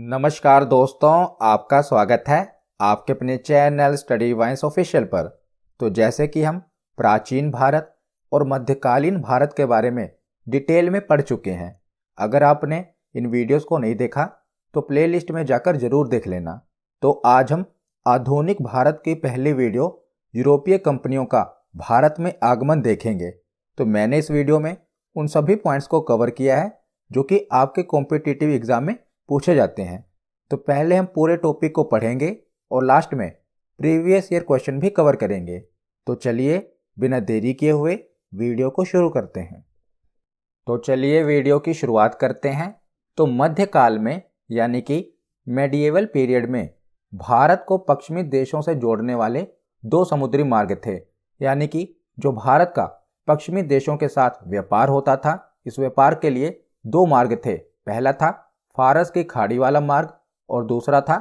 नमस्कार दोस्तों आपका स्वागत है आपके अपने चैनल स्टडी वाइंस ऑफिशियल पर तो जैसे कि हम प्राचीन भारत और मध्यकालीन भारत के बारे में डिटेल में पढ़ चुके हैं अगर आपने इन वीडियोस को नहीं देखा तो प्लेलिस्ट में जाकर जरूर देख लेना तो आज हम आधुनिक भारत की पहली वीडियो यूरोपीय कंपनियों का भारत में आगमन देखेंगे तो मैंने इस वीडियो में उन सभी पॉइंट्स को कवर किया है जो कि आपके कॉम्पिटिटिव एग्जाम में पूछे जाते हैं तो पहले हम पूरे टॉपिक को पढ़ेंगे और लास्ट में प्रीवियस ईयर क्वेश्चन भी कवर करेंगे तो चलिए बिना देरी किए हुए वीडियो को शुरू करते हैं तो चलिए वीडियो की शुरुआत करते हैं तो मध्यकाल में यानी कि मेडिएवल पीरियड में भारत को पश्चिमी देशों से जोड़ने वाले दो समुद्री मार्ग थे यानी कि जो भारत का पश्चिमी देशों के साथ व्यापार होता था इस व्यापार के लिए दो मार्ग थे पहला था फारस की खाड़ी वाला मार्ग और दूसरा था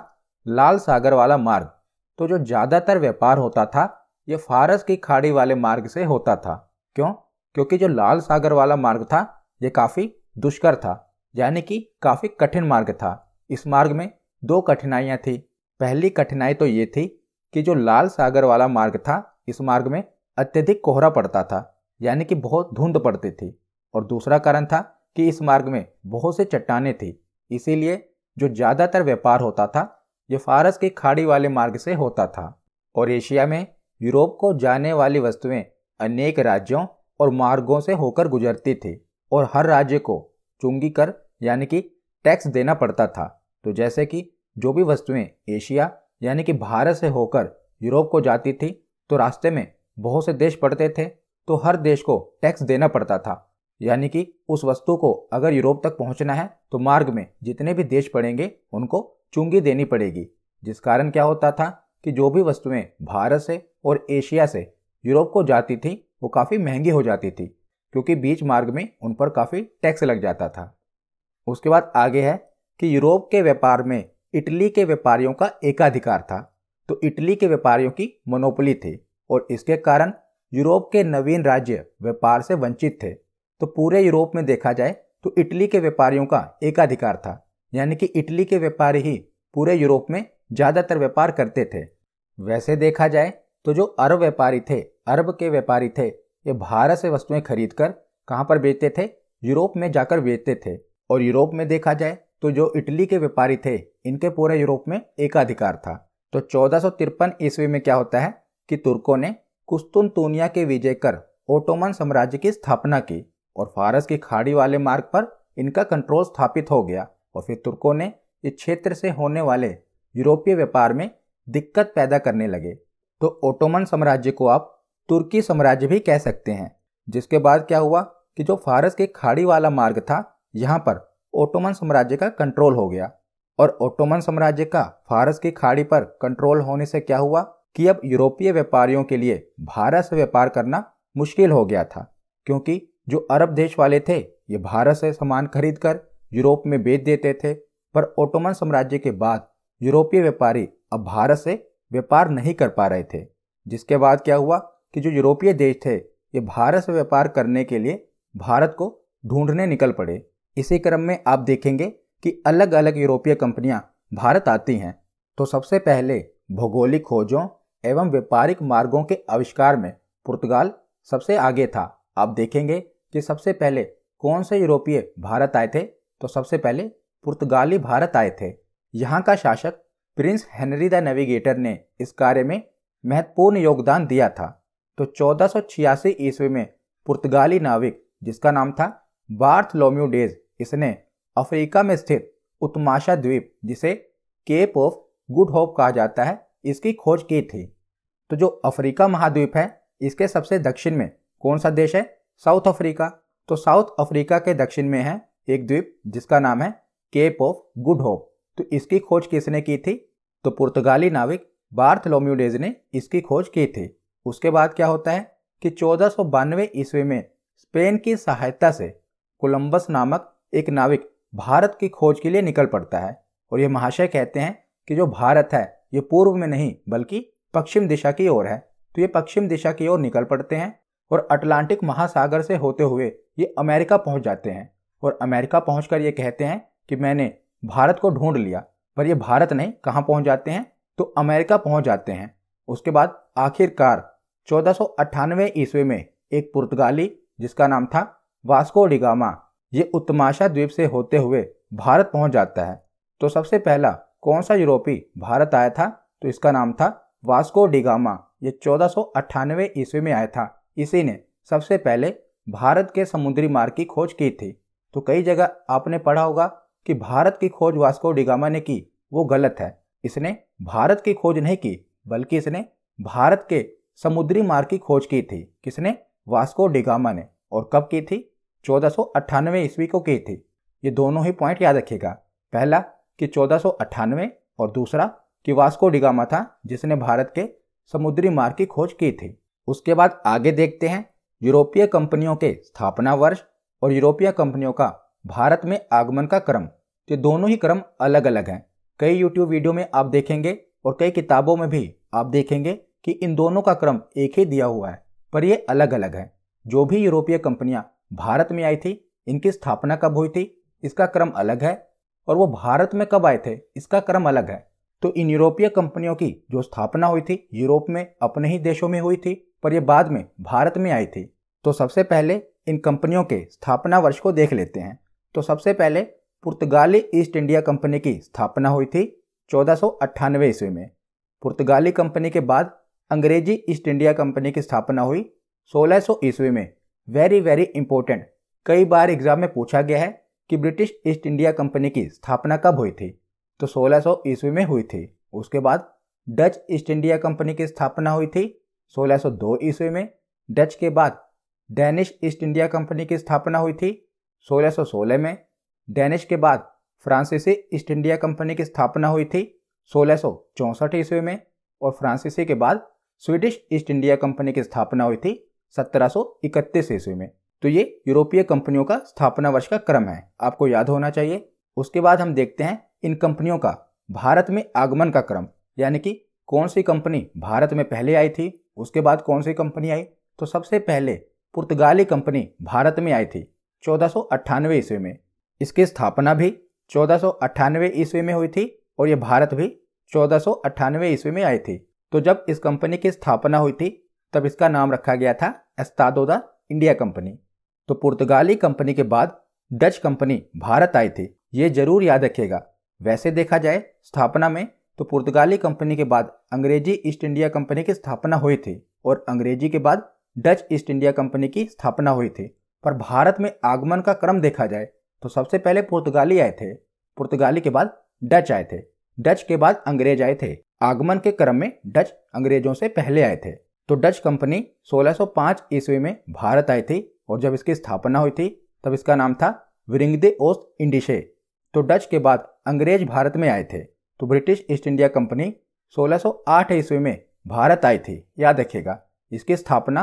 लाल सागर वाला मार्ग तो जो ज़्यादातर व्यापार होता था ये फारस की खाड़ी वाले मार्ग से होता था क्यों क्योंकि जो लाल सागर वाला मार्ग था ये काफ़ी दुष्कर था यानी कि काफ़ी कठिन मार्ग था इस मार्ग में दो कठिनाइयाँ थी पहली कठिनाई तो ये थी कि जो लाल सागर वाला मार्ग था इस मार्ग में अत्यधिक कोहरा पड़ता था यानी कि बहुत धुंध पड़ती थी और दूसरा कारण था कि इस मार्ग में बहुत से चट्टाने थी इसीलिए जो ज़्यादातर व्यापार होता था ये फारस की खाड़ी वाले मार्ग से होता था और एशिया में यूरोप को जाने वाली वस्तुएं अनेक राज्यों और मार्गों से होकर गुजरती थी और हर राज्य को चुंगी कर यानी कि टैक्स देना पड़ता था तो जैसे कि जो भी वस्तुएं एशिया यानी कि भारत से होकर यूरोप को जाती थी तो रास्ते में बहुत से देश पड़ते थे तो हर देश को टैक्स देना पड़ता था यानी कि उस वस्तु को अगर यूरोप तक पहुंचना है तो मार्ग में जितने भी देश पड़ेंगे उनको चुंगी देनी पड़ेगी जिस कारण क्या होता था कि जो भी वस्तुएं भारत से और एशिया से यूरोप को जाती थी वो काफ़ी महंगी हो जाती थी क्योंकि बीच मार्ग में उन पर काफ़ी टैक्स लग जाता था उसके बाद आगे है कि यूरोप के व्यापार में इटली के व्यापारियों का एकाधिकार था तो इटली के व्यापारियों की मोनोपली थी और इसके कारण यूरोप के नवीन राज्य व्यापार से वंचित थे तो पूरे यूरोप में देखा जाए तो इटली के व्यापारियों का एकाधिकार था यानी कि इटली के व्यापारी ही पूरे यूरोप में ज़्यादातर व्यापार करते थे वैसे देखा जाए तो जो अरब व्यापारी थे अरब के व्यापारी थे ये भारत से वस्तुएं खरीद कर कहाँ पर बेचते थे यूरोप में जाकर बेचते थे और यूरोप में देखा जाए तो जो इटली के व्यापारी थे इनके पूरे यूरोप में एकाधिकार था तो चौदह ईस्वी में क्या होता है कि तुर्कों ने कुस्तुनतूनिया के विजय कर ओटोमन साम्राज्य की स्थापना की और फारस की खाड़ी वाले मार्ग पर इनका कंट्रोल स्थापित हो गया और फिर तुर्कों ने इस क्षेत्र से होने वाले यूरोपीय व्यापार में दिक्कत पैदा करने लगे तो ओटोमन साम्राज्य को आप तुर्की साम्राज्य भी कह सकते हैं जिसके बाद क्या हुआ कि जो फारस के खाड़ी वाला मार्ग था यहाँ पर ओटोमन साम्राज्य का कंट्रोल हो गया और ओटोमन साम्राज्य का फारस की खाड़ी पर कंट्रोल होने से क्या हुआ कि अब यूरोपीय व्यापारियों के लिए भारत से व्यापार करना मुश्किल हो गया था क्योंकि जो अरब देश वाले थे ये भारत से सामान खरीदकर यूरोप में बेच देते थे पर ओटोमन साम्राज्य के बाद यूरोपीय व्यापारी अब भारत से व्यापार नहीं कर पा रहे थे जिसके बाद क्या हुआ कि जो यूरोपीय देश थे ये भारत से व्यापार करने के लिए भारत को ढूंढने निकल पड़े इसी क्रम में आप देखेंगे कि अलग अलग यूरोपीय कंपनियां भारत आती हैं तो सबसे पहले भौगोलिक खोजों एवं व्यापारिक मार्गों के आविष्कार में पुर्तगाल सबसे आगे था आप देखेंगे कि सबसे पहले कौन से यूरोपीय भारत आए थे तो सबसे पहले पुर्तगाली भारत आए थे यहाँ का शासक प्रिंस हेनरी द नेविगेटर ने इस कार्य में महत्वपूर्ण योगदान दिया था तो चौदह ईस्वी में पुर्तगाली नाविक जिसका नाम था बार्थलोम्यू डेज इसने अफ्रीका में स्थित उत्माशा द्वीप जिसे केप ऑफ गुड होप कहा जाता है इसकी खोज की थी तो जो अफ्रीका महाद्वीप है इसके सबसे दक्षिण में कौन सा देश है साउथ अफ्रीका तो साउथ अफ्रीका के दक्षिण में है एक द्वीप जिसका नाम है केप ऑफ गुड होप तो इसकी खोज किसने की थी तो पुर्तगाली नाविक बार्थलोम्यूडेज ने इसकी खोज की थी उसके बाद क्या होता है कि चौदह सौ बानवे ईस्वी में स्पेन की सहायता से कोलंबस नामक एक नाविक भारत की खोज के लिए निकल पड़ता है और ये महाशय कहते हैं कि जो भारत है ये पूर्व में नहीं बल्कि पश्चिम दिशा की ओर है तो ये पश्चिम दिशा की ओर निकल पड़ते हैं और अटलांटिक महासागर से होते हुए ये अमेरिका पहुंच जाते हैं और अमेरिका पहुंचकर ये कहते हैं कि मैंने भारत को ढूंढ लिया पर ये भारत नहीं कहाँ पहुंच जाते हैं तो अमेरिका पहुंच जाते हैं उसके बाद आखिरकार चौदह ईस्वी में एक पुर्तगाली जिसका नाम था वास्को डिगामा ये उत्तमाशा द्वीप से होते हुए भारत पहुंच जाता है तो सबसे पहला कौन सा यूरोपी भारत आया था तो इसका नाम था वास्को डिगामा ये चौदह ईस्वी में आया था इसी ने सबसे पहले भारत के समुद्री मार्ग की खोज की थी तो कई जगह आपने पढ़ा होगा कि भारत की खोज वास्को डिगामा ने की वो गलत है इसने भारत की खोज नहीं की बल्कि इसने भारत के समुद्री मार्ग की खोज की थी किसने वास्को डिगामा ने और कब की थी चौदह ईस्वी को की थी ये दोनों ही पॉइंट याद रखिएगा पहला कि चौदह और दूसरा कि वास्को डिगामा था जिसने भारत के समुद्री मार्ग की खोज की थी उसके बाद आगे देखते हैं यूरोपीय कंपनियों के स्थापना वर्ष और यूरोपीय कंपनियों का भारत में आगमन का क्रम तो दोनों ही क्रम अलग अलग हैं कई YouTube वीडियो में आप देखेंगे और कई किताबों में भी आप देखेंगे कि इन दोनों का क्रम एक ही दिया हुआ है पर ये अलग अलग है जो भी यूरोपीय कंपनियां भारत में आई थी इनकी स्थापना कब हुई थी इसका क्रम अलग है और वो भारत में कब आए थे इसका क्रम अलग है तो इन यूरोपीय कंपनियों की जो स्थापना हुई थी यूरोप में अपने ही देशों में हुई थी पर ये बाद में भारत में आई थी तो सबसे पहले इन कंपनियों के स्थापना वर्ष को देख लेते हैं तो सबसे पहले पुर्तगाली ईस्ट इंडिया कंपनी की स्थापना हुई थी चौदह ईस्वी में पुर्तगाली कंपनी के बाद अंग्रेजी ईस्ट इंडिया कंपनी की स्थापना हुई 1600 ईस्वी में वेरी वेरी इंपॉर्टेंट कई बार एग्जाम में पूछा गया है कि ब्रिटिश ईस्ट इंडिया कंपनी की स्थापना कब हुई थी तो 1600 ईस्वी में हुई थी उसके बाद डच ईस्ट इंडिया कंपनी की स्थापना हुई थी 1602 ईस्वी में डच के बाद डेनिश ईस्ट इंडिया कंपनी की स्थापना हुई थी 1616 में डैनिश के बाद फ्रांसीसी ईस्ट इंडिया कंपनी की स्थापना हुई थी सोलह ईस्वी में और फ्रांसीसी के बाद स्वीडिश ईस्ट इंडिया कंपनी की स्थापना हुई थी 1731 ईस्वी में तो ये यूरोपीय कंपनियों का स्थापना वर्ष का क्रम है आपको याद होना चाहिए उसके बाद हम देखते हैं इन कंपनियों का भारत में आगमन का क्रम यानी कि कौन सी कंपनी भारत में पहले आई थी उसके बाद कौन सी कंपनी आई तो सबसे पहले पुर्तगाली कंपनी भारत में आई थी चौदह ईस्वी में इसकी स्थापना भी चौदह ईस्वी में हुई थी और ये भारत भी चौदह ईस्वी में आई थी तो जब इस कंपनी की स्थापना हुई थी तब इसका नाम रखा गया था एस्तादोदा इंडिया कंपनी तो पुर्तगाली कंपनी के बाद डच कंपनी भारत आई थी ये जरूर याद रखिएगा वैसे देखा जाए स्थापना में तो पुर्तगाली कंपनी के बाद अंग्रेजी ईस्ट इंडिया कंपनी की स्थापना हुई थी और अंग्रेजी के बाद डच ईस्ट इंडिया कंपनी की स्थापना हुई थी पर भारत में आगमन का क्रम देखा जाए तो सबसे पहले पुर्तगाली आए थे पुर्तगाली के बाद डच आए थे डच के बाद अंग्रेज आए थे आगमन के क्रम में डच अंग्रेजों से पहले आए थे तो डच कंपनी 1605 ईस्वी में भारत आई थी और जब इसकी स्थापना हुई थी तब इसका नाम था विरिंगदे ओस्ट इंडिशे तो डच के बाद अंग्रेज भारत में आए थे तो ब्रिटिश ईस्ट इंडिया कंपनी 1608 ईस्वी में भारत आई थी याद रखिएगा इसकी स्थापना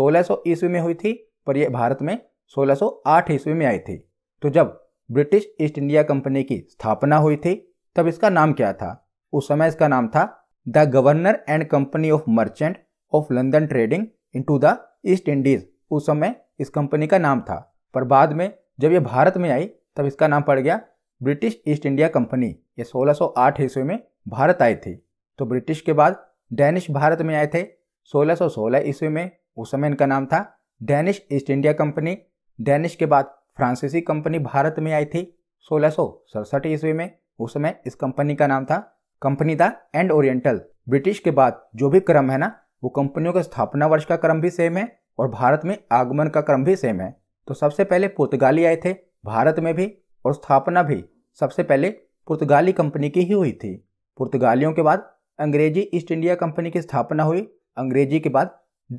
1600 ईस्वी में हुई थी पर यह भारत में 1608 ईस्वी में आई थी तो जब ब्रिटिश ईस्ट इंडिया कंपनी की स्थापना हुई थी तब इसका नाम क्या था उस समय इसका नाम था the governor and company of merchant of London trading to the East Indies उस समय इस कंपनी का नाम था पर बाद में जब यह भारत में आई तब इसका नाम पड़ गया ब्रिटिश ईस्ट इंडिया कंपनी ये 1608 ईस्वी में भारत आए थे तो ब्रिटिश के बाद डैनिश भारत में आए थे 1616 ईस्वी में उस समय इनका नाम था Danish East India Company Danish के बाद फ्रांसीसी कंपनी भारत में आई थी सोलह ईस्वी में उस समय इस कंपनी का नाम था company the and oriental British के बाद जो भी क्रम है ना वो कंपनियों के स्थापना वर्ष का क्रम भी सेम है और भारत में आगमन का क्रम भी सेम है तो सबसे पहले पुर्तगाली आए थे भारत में भी और स्थापना भी सबसे पहले पुर्तगाली कंपनी की ही हुई थी पुर्तगालियों के बाद अंग्रेजी ईस्ट इंडिया कंपनी की स्थापना हुई अंग्रेजी के बाद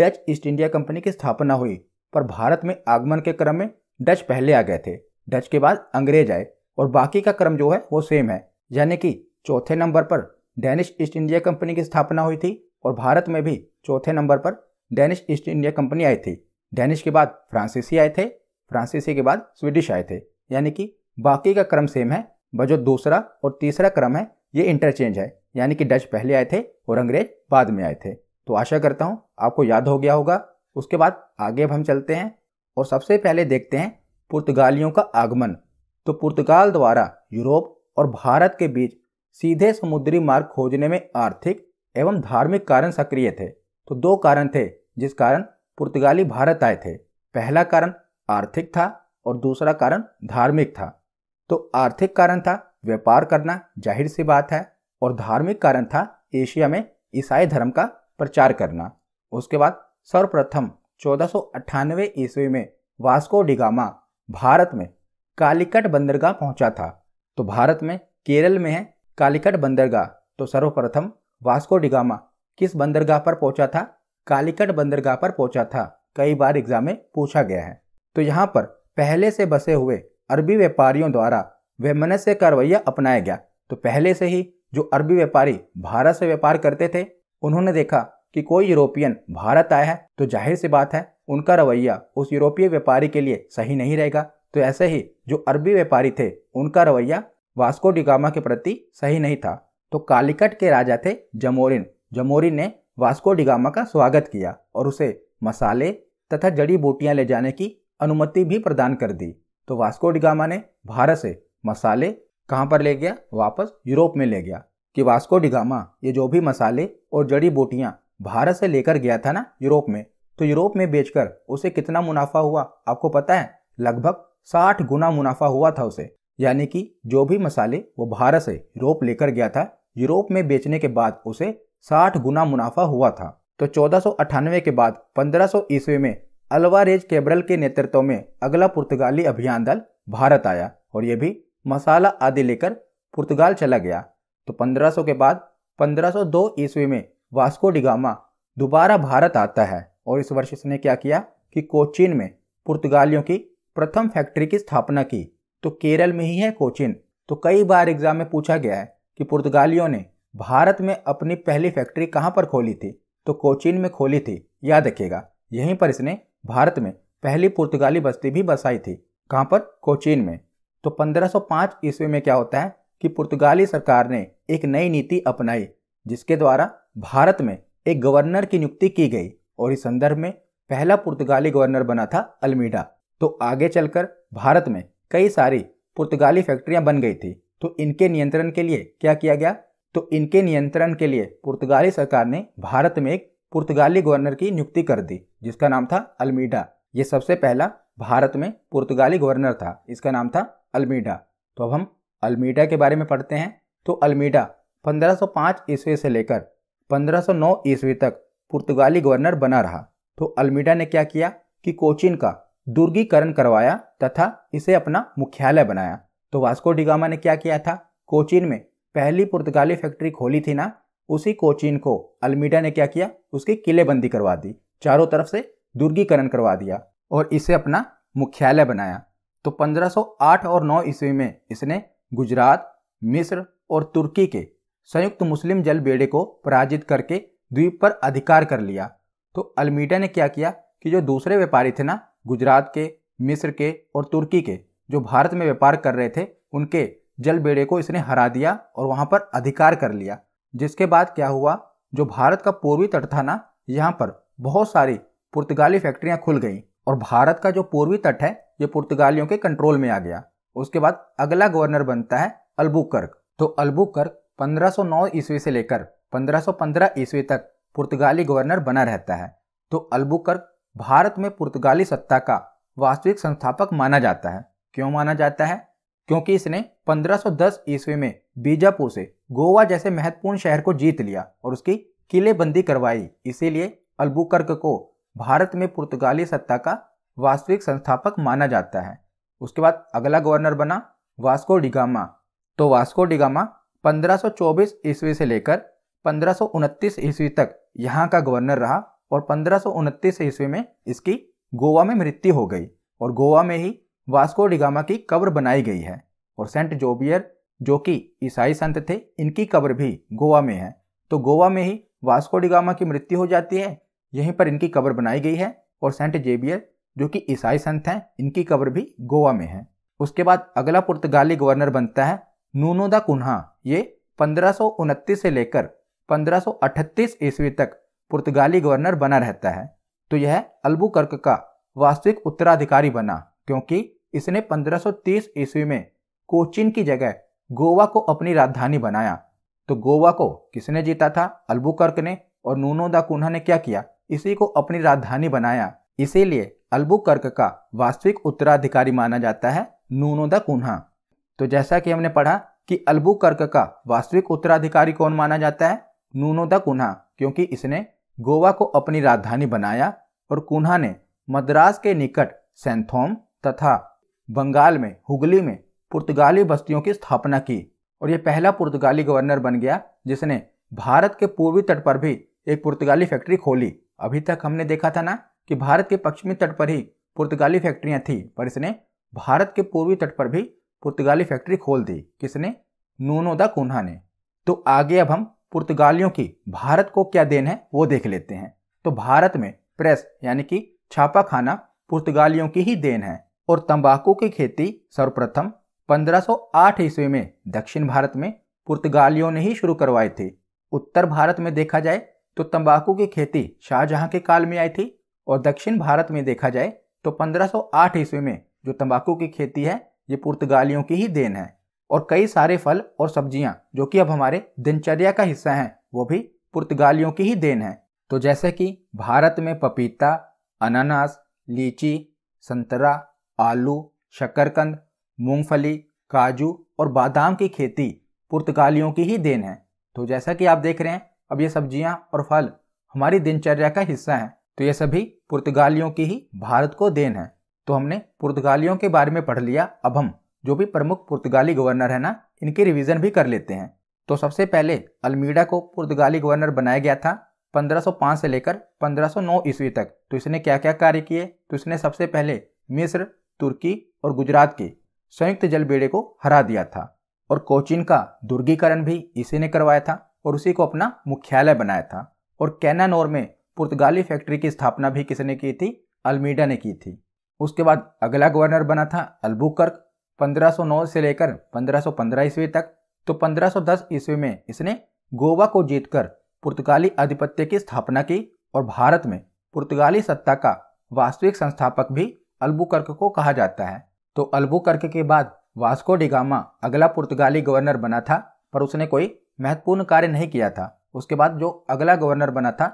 डच ईस्ट इंडिया कंपनी की स्थापना हुई पर भारत में आगमन के क्रम में डच पहले आ गए थे डच के बाद अंग्रेज आए और बाकी का क्रम जो है वो सेम है यानी कि चौथे नंबर पर डेनिश ईस्ट इंडिया कंपनी की स्थापना हुई थी और भारत में भी चौथे नंबर पर डेनिश ईस्ट इंडिया कंपनी आई थी डेनिश के बाद फ्रांसीसी आए थे फ्रांसीसी के बाद स्वीडिश आए थे यानी कि बाकी का क्रम सेम है जो दूसरा और तीसरा क्रम है ये इंटरचेंज है यानी कि डच पहले आए थे और अंग्रेज बाद में आए थे तो आशा करता हूँ आपको याद हो गया होगा उसके बाद आगे अब हम चलते हैं और सबसे पहले देखते हैं पुर्तगालियों का आगमन तो पुर्तगाल द्वारा यूरोप और भारत के बीच सीधे समुद्री मार्ग खोजने में आर्थिक एवं धार्मिक कारण सक्रिय थे तो दो कारण थे जिस कारण पुर्तगाली भारत आए थे पहला कारण आर्थिक था और दूसरा कारण धार्मिक था तो आर्थिक कारण था व्यापार करना जाहिर सी बात है और धार्मिक कारण था एशिया में ईसाई धर्म का प्रचार करना उसके बाद सर्वप्रथम चौदह ईस्वी में वास्को डिगामा भारत में कालीकट बंदरगाह पहुंचा था तो भारत में केरल में है कालीकट बंदरगाह तो सर्वप्रथम वास्को डिगामा किस बंदरगाह पर पहुंचा था कालीकट बंदरगाह पर पहुंचा था कई बार एग्जाम में पूछा गया है तो यहाँ पर पहले से बसे हुए अरबी व्यापारियों द्वारा वैमनस्य का रवैया अपनाया गया तो पहले से ही जो अरबी व्यापारी भारत से व्यापार करते थे उन्होंने देखा कि कोई यूरोपियन भारत आया है तो जाहिर सी बात है उनका रवैया उस यूरोपीय व्यापारी के लिए सही नहीं रहेगा तो ऐसे ही जो अरबी व्यापारी थे उनका रवैया वास्को डिगामा के प्रति सही नहीं था तो कालिकट के राजा थे जमोरिन जमोरिन ने वास्को डिगामा का स्वागत किया और उसे मसाले तथा जड़ी बूटियां ले जाने की अनुमति भी प्रदान कर दी तो वास्को डिगामा ने भारत से मसाले कहाँ पर ले गया वापस यूरोप में ले गया कि वास्को डिगामा ये जो भी मसाले और जड़ी बूटियाँ भारत से लेकर गया था ना यूरोप में तो यूरोप में बेचकर उसे कितना मुनाफा हुआ आपको पता है लगभग साठ गुना मुनाफा हुआ था उसे यानी कि जो भी मसाले वो भारत से यूरोप लेकर गया था यूरोप में बेचने के बाद उसे साठ गुना मुनाफा हुआ था तो चौदह के बाद पंद्रह ईस्वी में अलवारेज केब्रल के नेतृत्व में अगला पुर्तगाली अभियान दल भारत आया और यह भी मसाला आदि लेकर पुर्तगाल चला गया तो 1500 के बाद 1502 ईस्वी में वास्को डिगामा दोबारा भारत आता है और इस वर्ष इसने क्या किया कि कोचीन में पुर्तगालियों की प्रथम फैक्ट्री की स्थापना की तो केरल में ही है कोचीन तो कई बार एग्जाम में पूछा गया है कि पुर्तगालियों ने भारत में अपनी पहली फैक्ट्री कहाँ पर खोली थी तो कोचीन में खोली थी याद रखिएगा यहीं पर इसने भारत में पहली पुर्तगाली बस्ती भी बसाई थी कहाँ पर कोचीन में तो 1505 ईस्वी में क्या होता है कि पुर्तगाली सरकार ने एक नई नीति अपनाई जिसके द्वारा भारत में एक गवर्नर की नियुक्ति की गई और इस संदर्भ में पहला पुर्तगाली गवर्नर बना था अल्मीडा तो आगे चलकर भारत में कई सारी पुर्तगाली फैक्ट्रियां बन गई थी तो इनके नियंत्रण के लिए क्या किया गया तो इनके नियंत्रण के लिए पुर्तगाली सरकार ने भारत में एक पुर्तगाली गवर्नर की नियुक्ति कर दी जिसका नाम था अल्मीडा ये सबसे पहला भारत में पुर्तगाली गवर्नर था इसका नाम था अल्मीडा तो अब हम अल्मीडा के बारे में पढ़ते हैं तो अल्मीडा 1505 ईस्वी से लेकर 1509 ईस्वी तक पुर्तगाली गवर्नर बना रहा तो अल्मीडा ने क्या किया कि कोचिन का दुर्गीकरण करवाया तथा इसे अपना मुख्यालय बनाया तो वास्को डिगामा ने क्या किया था कोचिन में पहली पुर्तगाली फैक्ट्री खोली थी ना उसी कोचिन को अल्मीडा ने क्या किया उसकी किलेबंदी करवा दी चारों तरफ से दुर्गीकरण करवा दिया और इसे अपना मुख्यालय बनाया तो 1508 और 9 ईस्वी में इसने गुजरात मिस्र और तुर्की के संयुक्त मुस्लिम जल बेड़े को पराजित करके द्वीप पर अधिकार कर लिया तो अल्मीडा ने क्या किया कि जो दूसरे व्यापारी थे ना गुजरात के मिस्र के और तुर्की के जो भारत में व्यापार कर रहे थे उनके जल बेड़े को इसने हरा दिया और वहाँ पर अधिकार कर लिया जिसके बाद क्या हुआ जो भारत का पूर्वी तट था ना यहाँ पर बहुत सारी पुर्तगाली फैक्ट्रियाँ खुल गई और भारत का जो पूर्वी तट है ये पुर्तगालियों के कंट्रोल में आ गया उसके बाद अगला गवर्नर बनता है अल्बुकर्क तो अल्बुकर्क 1509 ईस्वी से लेकर 1515 ईस्वी तक पुर्तगाली गवर्नर बना रहता है तो अल्बुकर्क भारत में पुर्तगाली सत्ता का वास्तविक संस्थापक माना जाता है क्यों माना जाता है क्योंकि इसने 1510 ईस्वी में बीजापुर से गोवा जैसे महत्वपूर्ण शहर को जीत लिया और उसकी किलेबंदी करवाई इसीलिए अल्बुकर्क को भारत में पुर्तगाली सत्ता का वास्तविक संस्थापक माना जाता है उसके बाद अगला गवर्नर बना वास्को डिगामा तो वास्को डिगामा 1524 ईस्वी से लेकर 1529 ईस्वी तक यहाँ का गवर्नर रहा और 1529 ईस्वी में इसकी गोवा में मृत्यु हो गई और गोवा में ही वास्को डिगामा की कब्र बनाई गई है और सेंट जोबियर जो कि ईसाई संत थे इनकी कब्र भी गोवा में है तो गोवा में ही वास्को डिगामा की मृत्यु हो जाती है यहीं पर इनकी कब्र बनाई गई है और सेंट जेबियर जो कि ईसाई संत हैं इनकी कब्र भी गोवा में है उसके बाद अगला पुर्तगाली गवर्नर बनता है नूनो कुन्हा ये पंद्रह से लेकर पंद्रह ईस्वी तक पुर्तगाली गवर्नर बना रहता है तो यह अल्बुकर्क का वास्तविक उत्तराधिकारी बना क्योंकि इसने 1530 सौ ईस्वी में कोचिन की जगह गोवा को अपनी राजधानी बनाया तो गोवा को किसने जीता था अल्बुकर्क ने और नूनो दा कुन्हा ने क्या किया इसी को अपनी राजधानी बनाया इसीलिए अल्बुकर्क का वास्तविक उत्तराधिकारी माना जाता है नूनो दा कुन्हा तो जैसा कि हमने पढ़ा कि अल्बुकर्क का वास्तविक उत्तराधिकारी कौन माना जाता है नूनो दा कुन्हा क्योंकि इसने गोवा को अपनी राजधानी बनाया और कुन्हा ने मद्रास के निकट सेंथोम तथा बंगाल में हुगली में पुर्तगाली बस्तियों की स्थापना की और यह पहला पुर्तगाली गवर्नर बन गया जिसने भारत के पूर्वी तट पर भी एक पुर्तगाली फैक्ट्री खोली अभी तक हमने देखा था ना कि भारत के पश्चिमी तट पर ही पुर्तगाली फैक्ट्रियां थी पर इसने भारत के पूर्वी तट पर भी पुर्तगाली फैक्ट्री खोल दी किसने नूनो दा कुन्हा ने तो आगे अब हम पुर्तगालियों की भारत को क्या देन है वो देख लेते हैं तो भारत में प्रेस यानी कि छापा खाना पुर्तगालियों की ही देन है और तंबाकू की खेती सर्वप्रथम 1508 ईस्वी में दक्षिण भारत में पुर्तगालियों ने ही शुरू करवाई थी उत्तर भारत में देखा जाए तो तंबाकू की खेती शाहजहां के काल में आई थी और दक्षिण भारत में देखा जाए तो 1508 ईस्वी में जो तंबाकू की खेती है ये पुर्तगालियों की ही देन है और कई सारे फल और सब्जियां जो कि अब हमारे दिनचर्या का हिस्सा हैं वो भी पुर्तगालियों की ही देन है तो जैसे कि भारत में पपीता अनानास लीची संतरा आलू शकरकंद मूंगफली काजू और बादाम की खेती पुर्तगालियों की ही देन है तो जैसा कि आप देख रहे हैं अब ये सब्जियां और फल हमारी दिनचर्या का हिस्सा है तो ये सभी पुर्तगालियों की ही भारत को देन है तो हमने पुर्तगालियों के बारे में पढ़ लिया अब हम जो भी प्रमुख पुर्तगाली गवर्नर है ना इनके रिवीजन भी कर लेते हैं तो सबसे पहले अल्मीडा को पुर्तगाली गवर्नर बनाया गया था 1505 से लेकर 1509 ईस्वी तक तो इसने क्या क्या कार्य किए तो इसने सबसे पहले मिस्र तुर्की और गुजरात के संयुक्त जल बेड़े को हरा दिया था और कोचिन का दुर्गीकरण भी इसी ने करवाया था और उसी को अपना मुख्यालय बनाया था और कैनानोर में पुर्तगाली फैक्ट्री की स्थापना भी किसने की थी अल्मीडा ने की थी उसके बाद अगला गवर्नर बना था अल्बुकर्क 1509 से लेकर 1515 ईस्वी तक तो 1510 ईस्वी में इसने गोवा को जीतकर पुर्तगाली आधिपत्य की स्थापना की और भारत में पुर्तगाली सत्ता का वास्तविक संस्थापक भी अल्बुकर्क को कहा जाता है तो अल्बुकर्क के बाद वास्को डिगामा अगला पुर्तगाली गवर्नर बना था पर उसने कोई महत्वपूर्ण कार्य नहीं किया था उसके बाद जो अगला गवर्नर बना था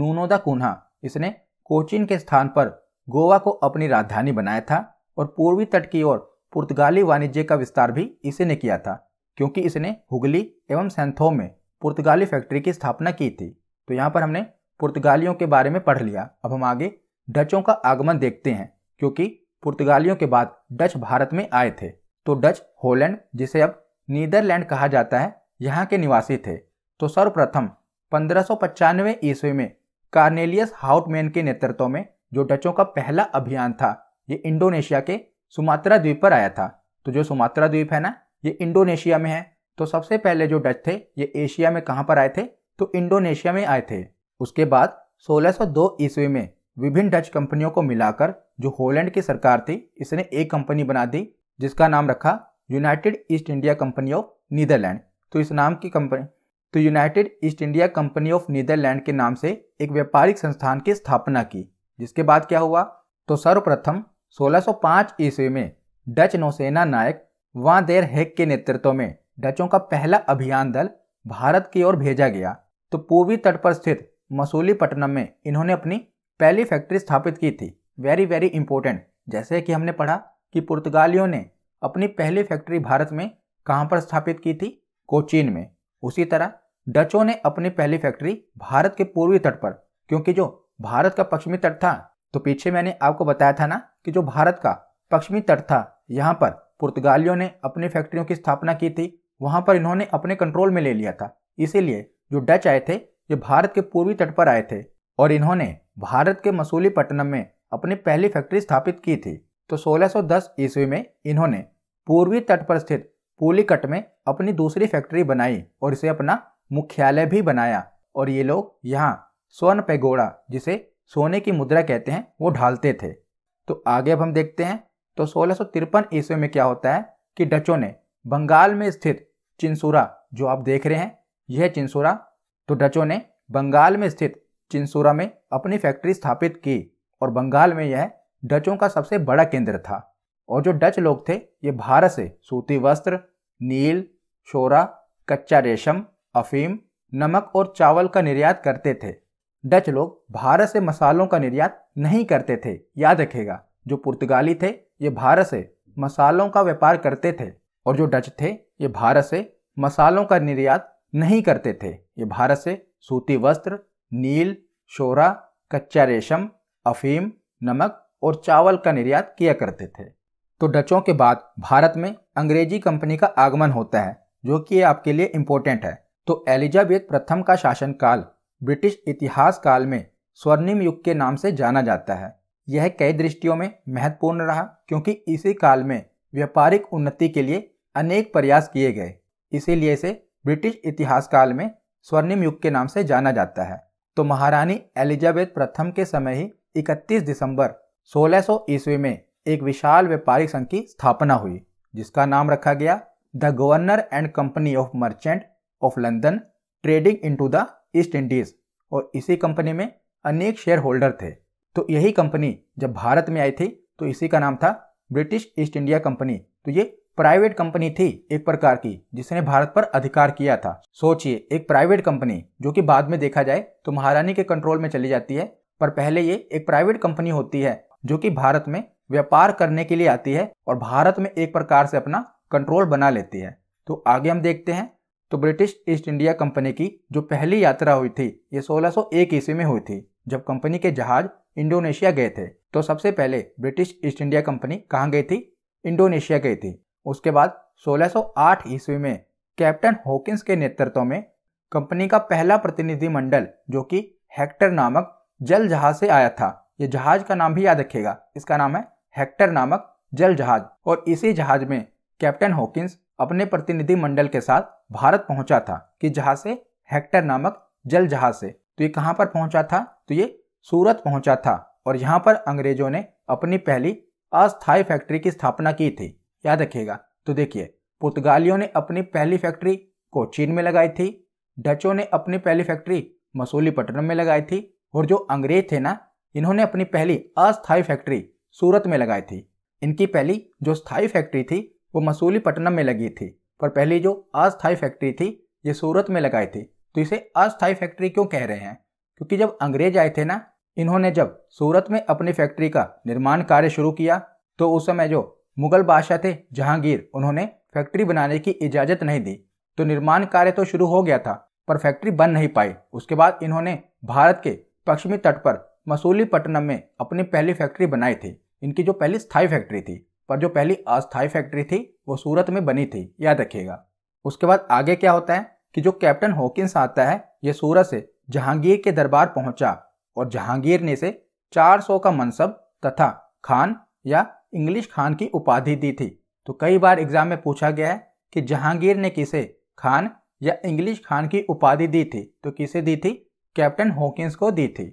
नूनोदा कुन्हा इसने कोचिन के स्थान पर गोवा को अपनी राजधानी बनाया था और पूर्वी तट की ओर पुर्तगाली वाणिज्य का विस्तार भी इसी ने किया था क्योंकि इसने हुगली एवं सेंथो में पुर्तगाली फैक्ट्री की स्थापना की थी तो यहाँ पर हमने पुर्तगालियों के बारे में पढ़ लिया अब हम आगे डचों का आगमन देखते हैं क्योंकि पुर्तगालियों के बाद डच भारत में आए थे तो डच होलैंड जिसे अब नीदरलैंड कहा जाता है यहाँ के निवासी थे तो सर्वप्रथम पंद्रह ईस्वी में कार्नेलियस हाउटमैन के नेतृत्व में जो डचों का पहला अभियान था ये इंडोनेशिया के सुमात्रा द्वीप पर आया था तो जो सुमात्रा द्वीप है ना ये इंडोनेशिया में है तो सबसे पहले जो डच थे ये एशिया में कहाँ पर आए थे तो इंडोनेशिया में आए थे उसके बाद 1602 ईस्वी में विभिन्न डच कंपनियों को मिलाकर जो होलैंड की सरकार थी इसने एक कंपनी बना दी जिसका नाम रखा United East India Company of Netherland तो इस नाम की कंपनी तो United East India Company of Netherland के नाम से एक व्यापारिक संस्थान की स्थापना की जिसके बाद क्या हुआ तो सर्वप्रथम 1605 ईस्वी में डच नौसेना नायक वां देर हेक के नेतृत्व में डचों का पहला अभियान दल भारत की ओर भेजा गया तो पूर्वी तट पर स्थित मसूलीपट्टनम में इन्होंने अपनी पहली फैक्ट्री स्थापित की थी वेरी वेरी इंपॉर्टेंट जैसे कि हमने पढ़ा कि पुर्तगालियों ने अपनी पहली फैक्ट्री भारत में कहाँ पर स्थापित की थी कोचीन में उसी तरह डचों ने अपनी पहली फैक्ट्री भारत के पूर्वी तट पर क्योंकि जो भारत का पश्चिमी तट था तो पीछे मैंने आपको बताया था ना कि जो भारत का पश्चिमी तट था यहाँ पर पुर्तगालियों ने अपनी फैक्ट्रियों की स्थापना की थी वहाँ पर इन्होंने अपने कंट्रोल में ले लिया था इसीलिए जो डच आए थे ये भारत के पूर्वी तट पर आए थे और इन्होंने भारत के पट्टनम में अपनी पहली फैक्ट्री स्थापित की थी तो 1610 ईस्वी में इन्होंने पूर्वी तट पर स्थित पुलिकट में अपनी दूसरी फैक्ट्री बनाई और इसे अपना मुख्यालय भी बनाया और ये लोग यहाँ स्वर्ण पैगोड़ा जिसे सोने की मुद्रा कहते हैं वो ढालते थे तो आगे अब हम देखते हैं तो सोलह ईस्वी में क्या होता है कि डचों ने बंगाल में स्थित चिंसूरा जो आप देख रहे हैं यह चिंसुरा तो डचों ने बंगाल में स्थित चिंसूरा में अपनी फैक्ट्री स्थापित की और बंगाल में यह डचों का सबसे बड़ा केंद्र था और जो डच लोग थे ये भारत से सूती वस्त्र नील शोरा कच्चा रेशम अफीम नमक और चावल का निर्यात करते थे डच लोग भारत से मसालों का निर्यात नहीं करते थे याद रखेगा जो पुर्तगाली थे ये भारत से मसालों का व्यापार करते थे और जो डच थे ये भारत से मसालों का निर्यात नहीं करते थे ये भारत से सूती वस्त्र नील शोरा कच्चा रेशम अफीम नमक और चावल का निर्यात किया करते थे तो डचों के बाद भारत में अंग्रेजी कंपनी का आगमन होता है जो कि आपके लिए इम्पोर्टेंट है तो एलिजाबेथ प्रथम का शासनकाल ब्रिटिश इतिहास काल में स्वर्णिम युग के नाम से जाना जाता है यह कई दृष्टियों में महत्वपूर्ण रहा क्योंकि इसी काल में व्यापारिक उन्नति के लिए अनेक प्रयास किए गए इसीलिए इसे ब्रिटिश इतिहास काल में स्वर्णिम युग के नाम से जाना जाता है तो महारानी एलिजाबेथ प्रथम के समय ही 31 दिसंबर 1600 ईस्वी में एक विशाल व्यापारिक संघ की स्थापना हुई जिसका नाम रखा गया the governor and company of merchant of London trading to the East Indies और इसी कंपनी में अनेक शेयर होल्डर थे तो यही कंपनी जब भारत में आई थी तो इसी का नाम था ब्रिटिश ईस्ट इंडिया कंपनी तो ये प्राइवेट कंपनी थी एक प्रकार की जिसने भारत पर अधिकार किया था सोचिए एक प्राइवेट कंपनी जो कि बाद में देखा जाए तो महारानी के कंट्रोल में चली जाती है पर पहले ये एक प्राइवेट कंपनी होती है जो कि भारत में व्यापार करने के लिए आती है और भारत में एक प्रकार से अपना कंट्रोल बना लेती है तो आगे हम देखते हैं तो ब्रिटिश ईस्ट इंडिया कंपनी की जो पहली यात्रा हुई थी ये 1601 ईस्वी में हुई थी जब कंपनी के जहाज इंडोनेशिया गए थे तो सबसे पहले ब्रिटिश ईस्ट इंडिया कंपनी कहाँ गई थी इंडोनेशिया गई थी उसके बाद 1608 ईस्वी में कैप्टन हॉकिंस के नेतृत्व में कंपनी का पहला प्रतिनिधिमंडल जो कि हेक्टर नामक जल जहाज से आया था ये जहाज का नाम भी याद रखेगा इसका नाम है हेक्टर नामक जल जहाज और इसी जहाज में कैप्टन हॉकिंस अपने प्रतिनिधि मंडल के साथ भारत पहुंचा था कि जहाज से हेक्टर नामक जल जहाज से तो ये कहाँ पर पहुंचा था तो ये सूरत पहुंचा था और यहाँ पर अंग्रेजों ने अपनी पहली अस्थायी फैक्ट्री की स्थापना की थी याद रखिएगा तो देखिए पुर्तगालियों ने अपनी पहली फैक्ट्री कोचीन में लगाई थी डचों ने अपनी पहली फैक्ट्री मसूलीपट्टनम में लगाई थी और जो अंग्रेज थे ना इन्होंने अपनी पहली अस्थायी फैक्ट्री सूरत में लगाई थी इनकी पहली जो स्थायी फैक्ट्री थी वो मसूली पटनम में लगी थी पर पहली जो अस्थायी फैक्ट्री थी ये सूरत में लगाई थी तो इसे अस्थायी फैक्ट्री क्यों कह रहे हैं क्योंकि जब अंग्रेज आए थे ना इन्होंने जब सूरत में अपनी फैक्ट्री का निर्माण कार्य शुरू किया तो उस समय जो मुगल बादशाह थे जहांगीर उन्होंने फैक्ट्री बनाने की इजाज़त नहीं दी तो निर्माण कार्य तो शुरू हो गया था पर फैक्ट्री बन नहीं पाई उसके बाद इन्होंने भारत के पश्चिमी तट पर मसूलीपट्टनम में अपनी पहली फैक्ट्री बनाए थे इनकी जो पहली स्थायी फैक्ट्री थी पर जो पहली अस्थायी फैक्ट्री थी वो सूरत में बनी थी याद रखिएगा उसके बाद आगे क्या होता है कि जो कैप्टन हॉकिंस आता है ये सूरत से जहांगीर के दरबार पहुंचा और जहांगीर ने इसे 400 का मनसब तथा खान या इंग्लिश खान की उपाधि दी थी तो कई बार एग्जाम में पूछा गया है कि जहांगीर ने किसे खान या इंग्लिश खान की उपाधि दी थी तो किसे दी थी कैप्टन होकिंस को दी थी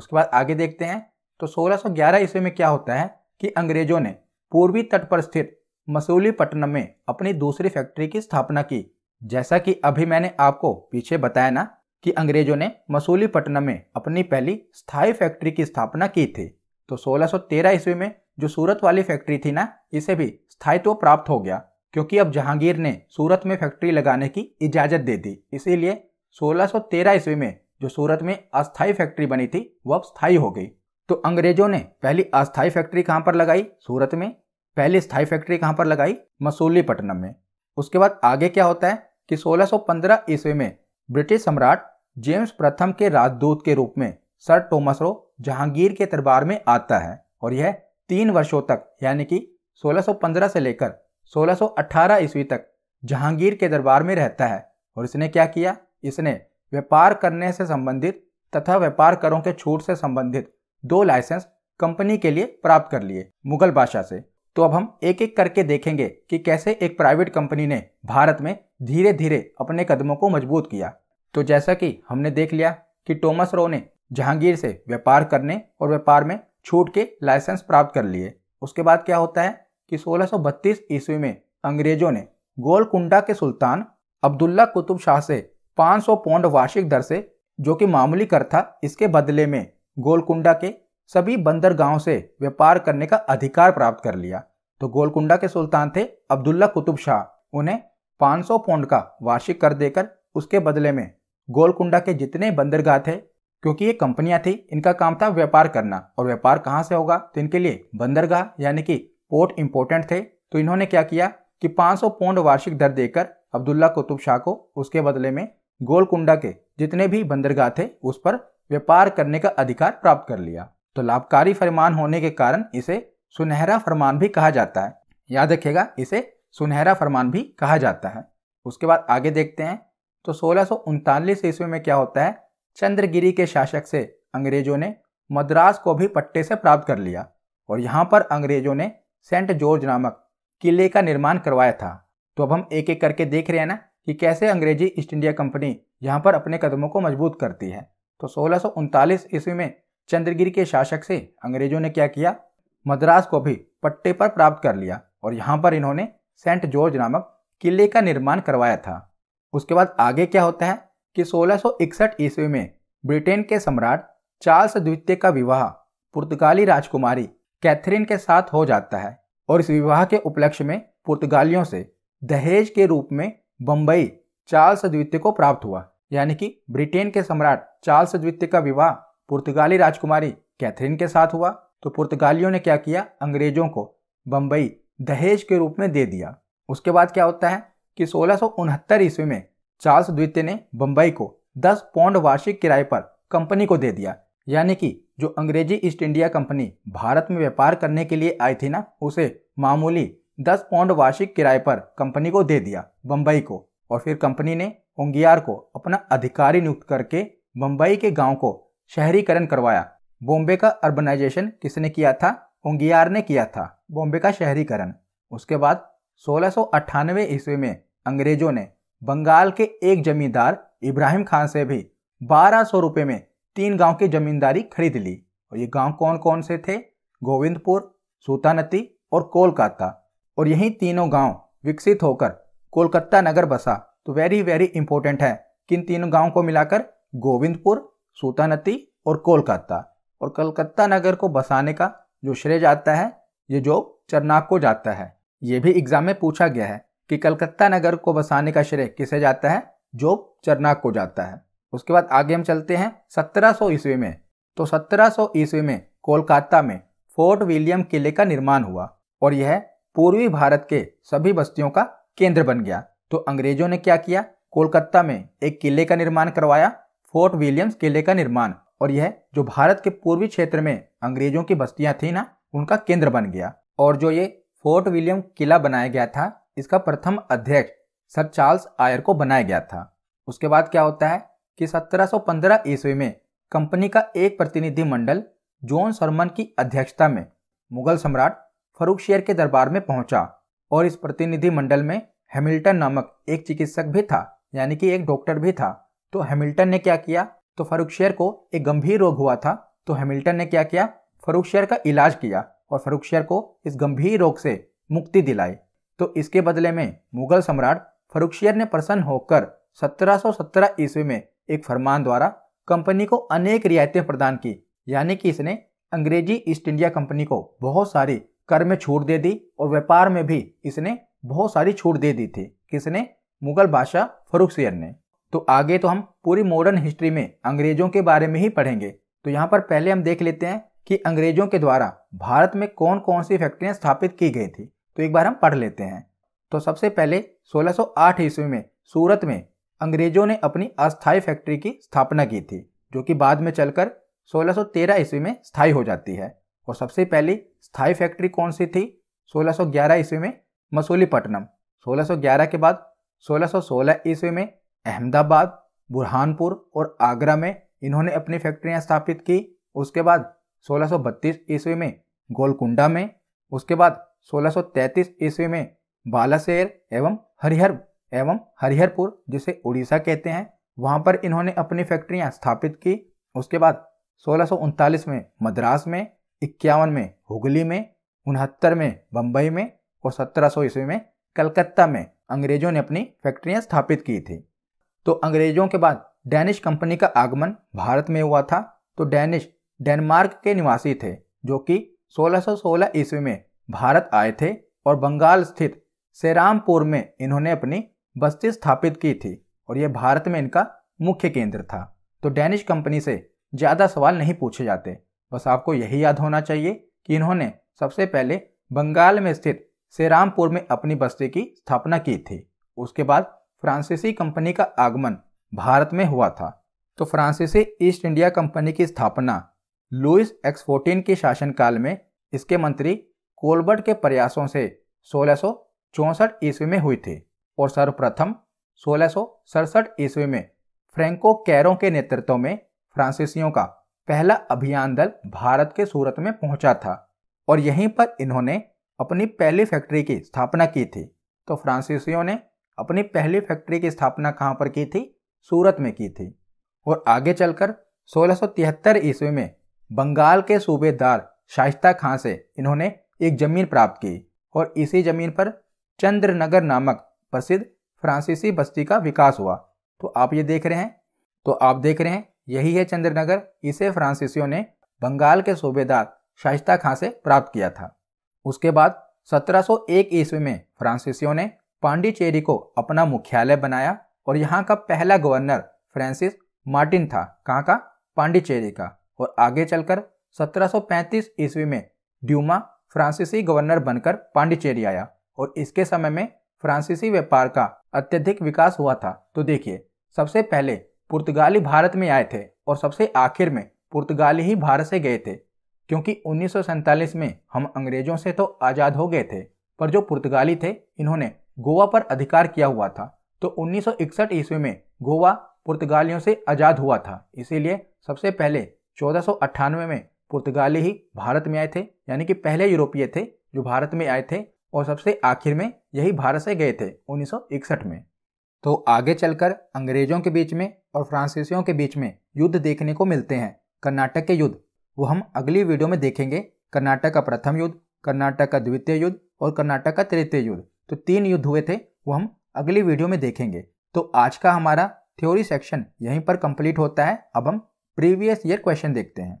उसके बाद आगे देखते हैं तो 1611 ईस्वी में क्या होता है कि अंग्रेजों ने पूर्वी तट पर स्थित मसूलीपट्टनम में अपनी दूसरी फैक्ट्री की स्थापना की जैसा कि अभी मैंने आपको पीछे बताया ना कि अंग्रेजों ने मसूलीपट्टनम में अपनी पहली स्थायी फैक्ट्री की स्थापना की थी तो 1613 ईस्वी में जो सूरत वाली फैक्ट्री थी ना इसे भी स्थायित्व तो प्राप्त हो गया क्योंकि अब जहांगीर ने सूरत में फैक्ट्री लगाने की इजाजत दे दी इसीलिए 1613 ईस्वी में जो सूरत में अस्थाई फैक्ट्री बनी थी वो अब स्थायी हो गई तो अंग्रेजों ने पहली अस्थाई फैक्ट्री कहाँ पर लगाई सूरत में पहली स्थायी फैक्ट्री कहाँ पर लगाई मसूलीपट्टनम में उसके बाद आगे क्या होता है कि 1615 ईस्वी में ब्रिटिश सम्राट जेम्स प्रथम के राजदूत के रूप में सर टोमस रो जहांगीर के दरबार में आता है और यह तीन वर्षों तक यानी कि 1615 से लेकर 1618 ईस्वी तक जहांगीर के दरबार में रहता है और इसने क्या किया इसने व्यापार करने से संबंधित तथा व्यापार करों के छूट से संबंधित दो लाइसेंस कंपनी के लिए प्राप्त कर लिए मुगल भाषा से तो अब हम एक एक करके देखेंगे कि कैसे एक प्राइवेट कंपनी ने भारत में धीरे धीरे अपने कदमों को मजबूत किया तो जैसा कि हमने देख लिया कि टोमस रो ने जहांगीर से व्यापार करने और व्यापार में छूट के लाइसेंस प्राप्त कर लिए उसके बाद क्या होता है कि 1632 ईस्वी में अंग्रेजों ने गोलकुंडा के सुल्तान अब्दुल्ला कुतुब शाह से 500 पौंड वार्षिक दर से जो कि मामूली कर था इसके बदले में गोलकुंडा के सभी बंदरगाहों से व्यापार करने का अधिकार प्राप्त कर लिया तो गोलकुंडा के सुल्तान थे अब्दुल्ला कुतुब शाह उन्हें 500 पौंड का वार्षिक कर देकर उसके बदले में गोलकुंडा के जितने बंदरगाह थे क्योंकि ये कंपनियां थी इनका काम था व्यापार करना और व्यापार कहाँ से होगा तो इनके लिए बंदरगाह यानी कि पोर्ट इम्पोर्टेंट थे तो इन्होंने क्या किया कि 500 पौंड वार्षिक दर देकर अब्दुल्ला कुतुब शाह को उसके बदले में गोलकुंडा के जितने भी बंदरगाह थे उस पर व्यापार करने का अधिकार प्राप्त कर लिया तो लाभकारी फरमान होने के कारण इसे सुनहरा फरमान भी कहा जाता है याद रखेगा इसे सुनहरा फरमान भी कहा जाता है उसके बाद आगे देखते हैं तो सोलह सौ ईस्वी में क्या होता है चंद्रगिरी के शासक से अंग्रेजों ने मद्रास को भी पट्टे से प्राप्त कर लिया और यहाँ पर अंग्रेजों ने सेंट जॉर्ज नामक किले का निर्माण करवाया था तो अब हम एक एक करके देख रहे हैं ना कि कैसे अंग्रेजी ईस्ट इंडिया कंपनी यहाँ पर अपने कदमों को मजबूत करती है तो सोलह ईस्वी में चंद्रगिरी के शासक से अंग्रेजों ने क्या किया मद्रास को भी पट्टे पर प्राप्त कर लिया और यहाँ पर इन्होंने सेंट जॉर्ज नामक किले का निर्माण करवाया था उसके बाद आगे क्या होता है कि 1661 ईस्वी में ब्रिटेन के सम्राट चार्ल्स द्वितीय का विवाह पुर्तगाली राजकुमारी कैथरीन के साथ हो जाता है और इस विवाह के उपलक्ष्य में पुर्तगालियों से दहेज के रूप में बम्बई चार्ल्स द्वितीय को प्राप्त हुआ यानी कि ब्रिटेन के सम्राट चार्ल्स द्वितीय का विवाह पुर्तगाली राजकुमारी कैथरीन के साथ हुआ तो पुर्तगालियों ने क्या किया अंग्रेजों को बंबई दहेज के रूप में दे दिया उसके बाद क्या होता है कि सोलह ईस्वी में चार्ल्स द्वितीय ने बम्बई को 10 पौंड वार्षिक किराए पर कंपनी को दे दिया यानी कि जो अंग्रेजी ईस्ट इंडिया कंपनी भारत में व्यापार करने के लिए आई थी ना उसे मामूली दस पौंड वार्षिक किराए पर कंपनी को दे दिया बम्बई को और फिर कंपनी ने होंगियार को अपना अधिकारी नियुक्त करके बम्बई के गांव को शहरीकरण करवाया बॉम्बे का अर्बनाइजेशन किसने किया था होंगियार ने किया था बॉम्बे का शहरीकरण उसके बाद सोलह ईस्वी में अंग्रेजों ने बंगाल के एक जमींदार इब्राहिम खान से भी बारह सौ रुपये में तीन गांव की जमींदारी खरीद ली और ये गांव कौन कौन से थे गोविंदपुर सूतानती और कोलकाता और यही तीनों गांव विकसित होकर कोलकाता नगर बसा तो वेरी वेरी इंपॉर्टेंट है किन तीनों गांव को मिलाकर गोविंदपुर सूतानती और कोलकाता और कलकत्ता नगर को बसाने का जो श्रेय जाता है ये जो चरनाक को जाता है ये भी एग्जाम में पूछा गया है कि कलकत्ता नगर को बसाने का श्रेय किसे जाता है जो चरनाक को जाता है उसके बाद आगे हम चलते हैं 1700 ईस्वी में तो 1700 ईस्वी में कोलकाता में फोर्ट विलियम किले का निर्माण हुआ और यह पूर्वी भारत के सभी बस्तियों का केंद्र बन गया तो अंग्रेजों ने क्या किया कोलकाता में एक किले का निर्माण करवाया फोर्ट विलियम्स किले का निर्माण और यह जो भारत के पूर्वी क्षेत्र में अंग्रेजों की बस्तियां थी ना उनका केंद्र बन गया और जो ये फोर्ट विलियम किला बनाया गया था इसका प्रथम अध्यक्ष सर चार्ल्स आयर को बनाया गया था उसके बाद क्या होता है कि 1715 ईस्वी में कंपनी का एक प्रतिनिधिमंडल जॉन सरमन की अध्यक्षता में मुगल सम्राट फरूख शेर के दरबार में पहुंचा और इस प्रतिनिधि मंडल में हैमिल्टन नामक एक चिकित्सक भी था यानी कि एक डॉक्टर भी था तो हैमिल्टन ने क्या किया तो फरूख शेर को एक गंभीर रोग हुआ था तो हैमिल्टन ने क्या किया फरूख शेर का इलाज किया और फरूख शेर को इस गंभीर रोग से मुक्ति दिलाई तो इसके बदले में मुगल सम्राट फरूख शेर ने प्रसन्न होकर 1717 ईस्वी में एक फरमान द्वारा कंपनी को अनेक रियायतें प्रदान की यानी कि इसने अंग्रेजी ईस्ट इंडिया कंपनी को बहुत सारी कर में छूट दे दी और व्यापार में भी इसने बहुत सारी छूट दे दी थी किसने मुगल बादशाह फरूख सियर ने तो आगे तो हम पूरी मॉडर्न हिस्ट्री में अंग्रेजों के बारे में ही पढ़ेंगे तो यहाँ पर पहले हम देख लेते हैं कि अंग्रेजों के द्वारा भारत में कौन कौन सी फैक्ट्रियाँ स्थापित की गई थी तो एक बार हम पढ़ लेते हैं तो सबसे पहले 1608 ईस्वी में सूरत में अंग्रेजों ने अपनी अस्थायी फैक्ट्री की स्थापना की थी जो कि बाद में चलकर 1613 ईस्वी में स्थायी हो जाती है और सबसे पहली स्थायी फैक्ट्री कौन सी थी 1611 ईस्वी में मसूलीपट्टनम 1611 के बाद 1616 ईस्वी में अहमदाबाद बुरहानपुर और आगरा में इन्होंने अपनी फैक्ट्रियां स्थापित की उसके बाद 1632 ईस्वी में गोलकुंडा में उसके बाद 1633 ईस्वी में बालासेर एवं हरिहर एवं हरिहरपुर जिसे उड़ीसा कहते हैं वहां पर इन्होंने अपनी फैक्ट्रियां स्थापित की उसके बाद सोलह में मद्रास में इक्यावन में हुगली में उनहत्तर में बम्बई में और सत्रह सौ ईस्वी में कलकत्ता में अंग्रेजों ने अपनी फैक्ट्रियां स्थापित की थी तो अंग्रेजों के बाद डैनिश कंपनी का आगमन भारत में हुआ था तो डैनिश डेनमार्क के निवासी थे जो कि 1616 ईस्वी में भारत आए थे और बंगाल स्थित सेरामपुर में इन्होंने अपनी बस्ती स्थापित की थी और यह भारत में इनका मुख्य केंद्र था तो डैनिश कंपनी से ज़्यादा सवाल नहीं पूछे जाते बस आपको यही याद होना चाहिए कि इन्होंने सबसे पहले बंगाल में स्थित सेरामपुर में अपनी बस्ती की स्थापना की थी उसके बाद फ्रांसीसी कंपनी का आगमन भारत में हुआ था तो फ्रांसीसी ईस्ट इंडिया कंपनी की स्थापना लुइस एक्स फोर्टीन के शासनकाल में इसके मंत्री कोलबर्ट के प्रयासों से सोलह ईस्वी में हुई थी और सर्वप्रथम सोलह ईस्वी में फ्रेंको कैरो के नेतृत्व में फ्रांसीसियों का पहला अभियान दल भारत के सूरत में पहुंचा था और यहीं पर इन्होंने अपनी पहली फैक्ट्री की स्थापना की थी तो फ्रांसीसियों ने अपनी पहली फैक्ट्री की स्थापना कहाँ पर की थी सूरत में की थी और आगे चलकर 1673 ईस्वी में बंगाल के सूबेदार शाइस्ता खां से इन्होंने एक जमीन प्राप्त की और इसी जमीन पर चंद्रनगर नामक प्रसिद्ध फ्रांसीसी बस्ती का विकास हुआ तो आप ये देख रहे हैं तो आप देख रहे हैं यही है चंद्रनगर इसे फ्रांसिसियों ने बंगाल के सूबेदार शाइस्ता खां से प्राप्त किया था उसके बाद 1701 ईस्वी में फ्रांसिसियों ने पांडिचेरी को अपना मुख्यालय बनाया और यहाँ का पहला गवर्नर फ्रांसिस मार्टिन था कहाँ का पांडिचेरी का और आगे चलकर 1735 ईस्वी में ड्यूमा फ्रांसीसी गवर्नर बनकर पांडिचेरी आया और इसके समय में फ्रांसीसी व्यापार का अत्यधिक विकास हुआ था तो देखिए सबसे पहले पुर्तगाली भारत में आए थे और सबसे आखिर में पुर्तगाली ही भारत से गए थे क्योंकि उन्नीस में हम अंग्रेजों से तो आज़ाद हो गए थे पर जो पुर्तगाली थे इन्होंने गोवा पर अधिकार किया हुआ था तो 1961 ईस्वी में गोवा पुर्तगालियों से आज़ाद हुआ था इसीलिए सबसे पहले चौदह में पुर्तगाली ही भारत में आए थे यानी कि पहले यूरोपीय थे जो भारत में आए थे और सबसे आखिर में यही भारत से गए थे उन्नीस में तो आगे चलकर अंग्रेजों के बीच में और फ्रांसीसियों के बीच में युद्ध देखने को मिलते हैं कर्नाटक के युद्ध वो हम अगली वीडियो में देखेंगे कर्नाटक का प्रथम युद्ध कर्नाटक का द्वितीय युद्ध और कर्नाटक का तृतीय युद्ध तो तीन युद्ध हुए थे वो हम अगली वीडियो में देखेंगे तो आज का हमारा थ्योरी सेक्शन यहीं पर कंप्लीट होता है अब हम प्रीवियस ईयर क्वेश्चन देखते हैं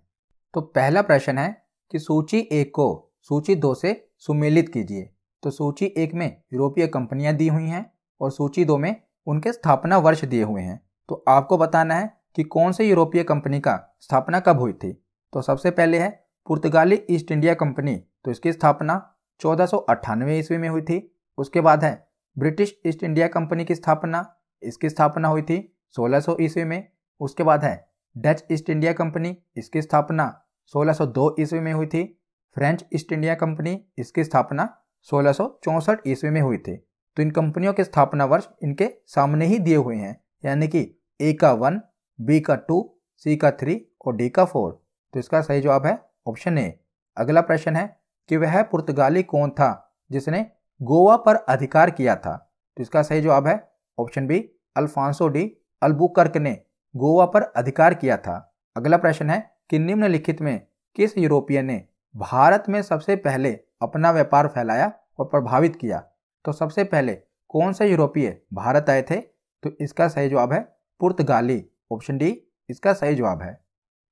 तो पहला प्रश्न है कि सूची एक को सूची दो से सुमेलित कीजिए तो सूची एक में यूरोपीय कंपनियां दी हुई हैं और सूची दो में उनके स्थापना वर्ष दिए हुए हैं तो आपको बताना है कि कौन से यूरोपीय कंपनी का स्थापना कब हुई थी तो सबसे पहले है पुर्तगाली ईस्ट इंडिया कंपनी तो इसकी स्थापना चौदह ईस्वी में हुई थी उसके बाद है ब्रिटिश ईस्ट इंडिया कंपनी की स्थापना इसकी स्थापना हुई थी 1600 ईस्वी में उसके बाद है डच ईस्ट इंडिया कंपनी इसकी स्थापना 1602 ईस्वी में हुई थी फ्रेंच ईस्ट इंडिया कंपनी इसकी स्थापना सोलह ईस्वी में हुई थी तो इन कंपनियों के स्थापना वर्ष इनके सामने ही दिए हुए हैं यानी कि ए का वन बी का टू सी का थ्री और डी का फोर तो इसका सही जवाब है ऑप्शन ए अगला प्रश्न है कि वह पुर्तगाली कौन था जिसने गोवा पर अधिकार किया था तो इसका सही जवाब है option B Alfonso de Albuquerque ने गोवा पर अधिकार किया था अगला प्रश्न है कि निम्नलिखित में किस यूरोपियन ने भारत में सबसे पहले अपना व्यापार फैलाया और प्रभावित किया तो सबसे पहले कौन से यूरोपीय भारत आए थे तो इसका सही जवाब है पुर्तगाली ऑप्शन डी इसका सही जवाब है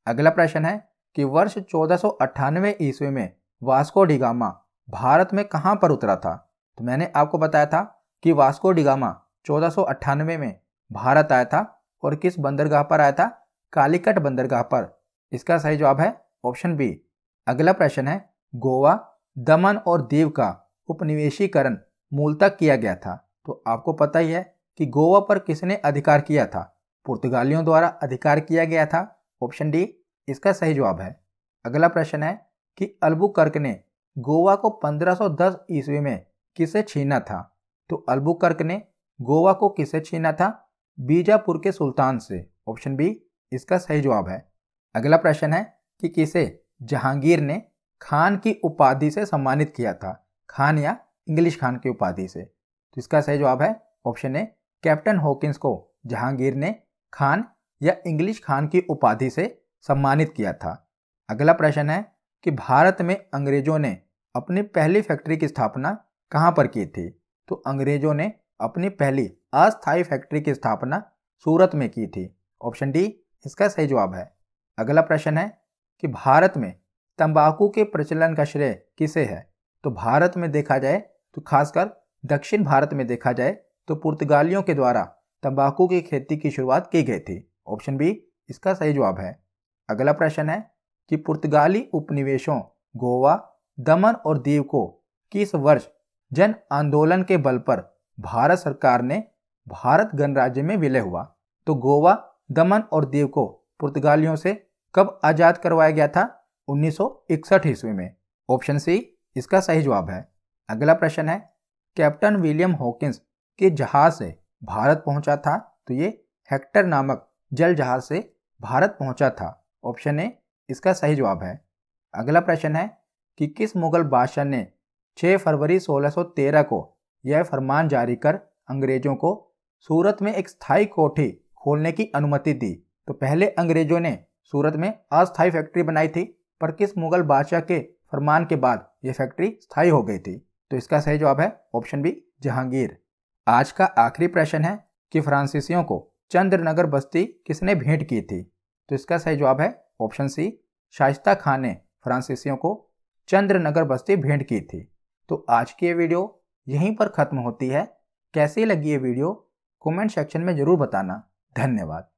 अगला प्रश्न है कि वर्ष चौदह ईस्वी में वास्को डिगामा भारत में कहाँ पर उतरा था तो मैंने आपको बताया था कि वास्को डिगामा चौदह में भारत आया था और किस बंदरगाह पर आया था कालीकट बंदरगाह पर इसका सही जवाब है ऑप्शन बी अगला प्रश्न है गोवा दमन और दीव का उपनिवेशीकरण मूलतः किया गया था तो आपको पता ही है कि गोवा पर किसने अधिकार किया था पुर्तगालियों द्वारा अधिकार किया गया था ऑप्शन डी इसका सही जवाब है अगला प्रश्न है कि कर्क ने गोवा को 1510 ईस्वी में किसे छीना था तो कर्क ने गोवा को किसे छीना था बीजापुर के सुल्तान से ऑप्शन बी इसका सही जवाब है अगला प्रश्न है कि किसे जहांगीर ने खान की उपाधि से सम्मानित किया था खान या इंग्लिश खान की उपाधि से तो इसका सही जवाब है ऑप्शन ए कैप्टन हॉकिंस को जहांगीर ने खान या इंग्लिश खान की उपाधि से सम्मानित किया था अगला प्रश्न है कि भारत में अंग्रेजों ने अपनी पहली फैक्ट्री की स्थापना कहाँ पर की थी तो अंग्रेजों ने अपनी पहली अस्थायी फैक्ट्री की स्थापना सूरत में की थी ऑप्शन डी इसका सही जवाब है अगला प्रश्न है कि भारत में तंबाकू के प्रचलन का श्रेय किसे है तो भारत में देखा जाए तो खासकर दक्षिण भारत में देखा जाए तो पुर्तगालियों के द्वारा तंबाकू की खेती की शुरुआत की गई थी ऑप्शन बी इसका सही जवाब है अगला प्रश्न है कि पुर्तगाली उपनिवेशों गोवा दमन और दीव को किस वर्ष जन आंदोलन के बल पर भारत सरकार ने भारत गणराज्य में विलय हुआ तो गोवा दमन और दीव को पुर्तगालियों से कब आज़ाद करवाया गया था 1961 ईस्वी में ऑप्शन सी इसका सही जवाब है अगला प्रश्न है कैप्टन विलियम हॉकिंस के जहाज से भारत पहुंचा था तो ये हेक्टर नामक जल जहाज से भारत पहुंचा था ऑप्शन ए इसका सही जवाब है अगला प्रश्न है कि किस मुगल बादशाह ने 6 फरवरी 1613 को यह फरमान जारी कर अंग्रेजों को सूरत में एक स्थायी कोठी खोलने की अनुमति दी तो पहले अंग्रेजों ने सूरत में अस्थायी फैक्ट्री बनाई थी पर किस मुगल बादशाह के फरमान के बाद यह फैक्ट्री स्थायी हो गई थी तो इसका सही जवाब है ऑप्शन बी जहांगीर आज का आखिरी प्रश्न है कि फ्रांसीसियों को चंद्रनगर बस्ती किसने भेंट की थी तो इसका सही जवाब है ऑप्शन सी शाइस्ता खान ने फ्रांसीसियों को चंद्रनगर बस्ती भेंट की थी तो आज की ये वीडियो यहीं पर ख़त्म होती है कैसी लगी ये वीडियो कमेंट सेक्शन में ज़रूर बताना धन्यवाद